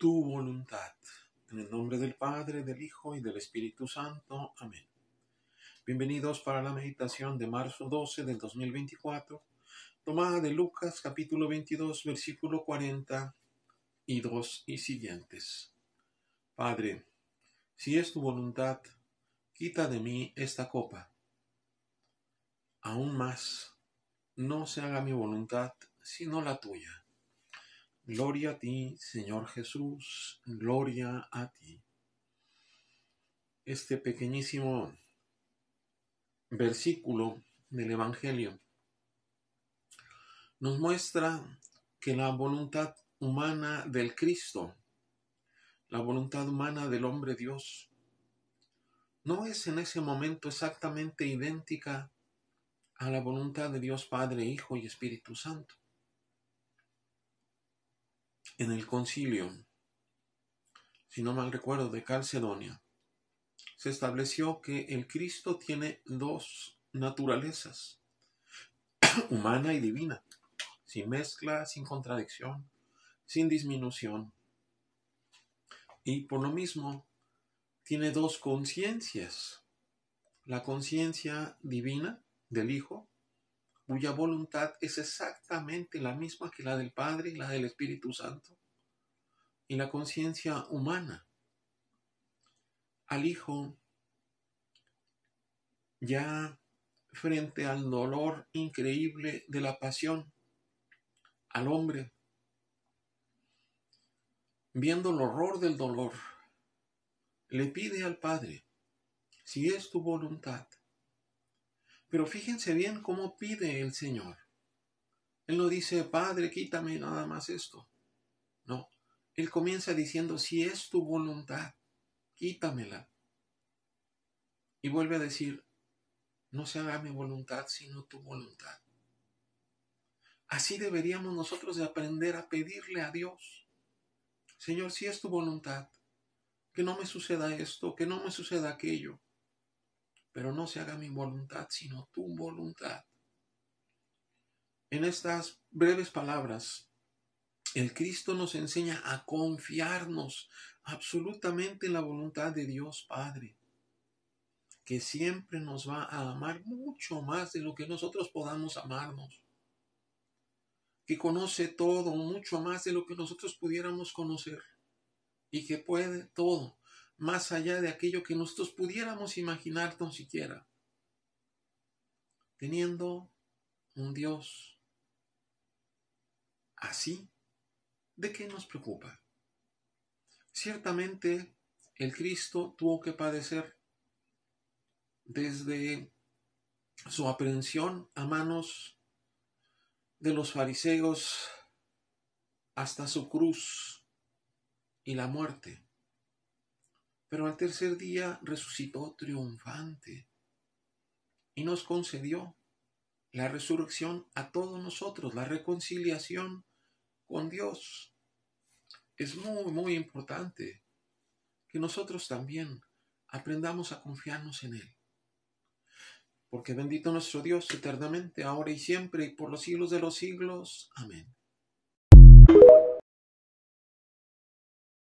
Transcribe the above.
tu voluntad. En el nombre del Padre, del Hijo y del Espíritu Santo. Amén. Bienvenidos para la meditación de marzo 12 del 2024, tomada de Lucas capítulo 22, versículo 40 y 2 y siguientes. Padre, si es tu voluntad, quita de mí esta copa. Aún más, no se haga mi voluntad, sino la tuya. Gloria a ti, Señor Jesús, gloria a ti. Este pequeñísimo versículo del Evangelio nos muestra que la voluntad humana del Cristo, la voluntad humana del hombre Dios, no es en ese momento exactamente idéntica a la voluntad de Dios Padre, Hijo y Espíritu Santo en el concilio, si no mal recuerdo, de Calcedonia, se estableció que el Cristo tiene dos naturalezas, humana y divina, sin mezcla, sin contradicción, sin disminución. Y por lo mismo, tiene dos conciencias, la conciencia divina del Hijo, cuya voluntad es exactamente la misma que la del Padre y la del Espíritu Santo, y la conciencia humana. Al hijo, ya frente al dolor increíble de la pasión, al hombre, viendo el horror del dolor, le pide al Padre, si es tu voluntad. Pero fíjense bien cómo pide el Señor. Él no dice, Padre, quítame nada más esto. Él comienza diciendo, si es tu voluntad, quítamela. Y vuelve a decir, no se haga mi voluntad, sino tu voluntad. Así deberíamos nosotros de aprender a pedirle a Dios, Señor, si es tu voluntad, que no me suceda esto, que no me suceda aquello, pero no se haga mi voluntad, sino tu voluntad. En estas breves palabras el Cristo nos enseña a confiarnos absolutamente en la voluntad de Dios Padre, que siempre nos va a amar mucho más de lo que nosotros podamos amarnos, que conoce todo mucho más de lo que nosotros pudiéramos conocer y que puede todo más allá de aquello que nosotros pudiéramos imaginar tan siquiera, teniendo un Dios así ¿de qué nos preocupa? Ciertamente, el Cristo tuvo que padecer desde su aprehensión a manos de los fariseos hasta su cruz y la muerte. Pero al tercer día resucitó triunfante y nos concedió la resurrección a todos nosotros, la reconciliación con Dios. Es muy, muy importante que nosotros también aprendamos a confiarnos en Él. Porque bendito nuestro Dios eternamente, ahora y siempre, y por los siglos de los siglos. Amén.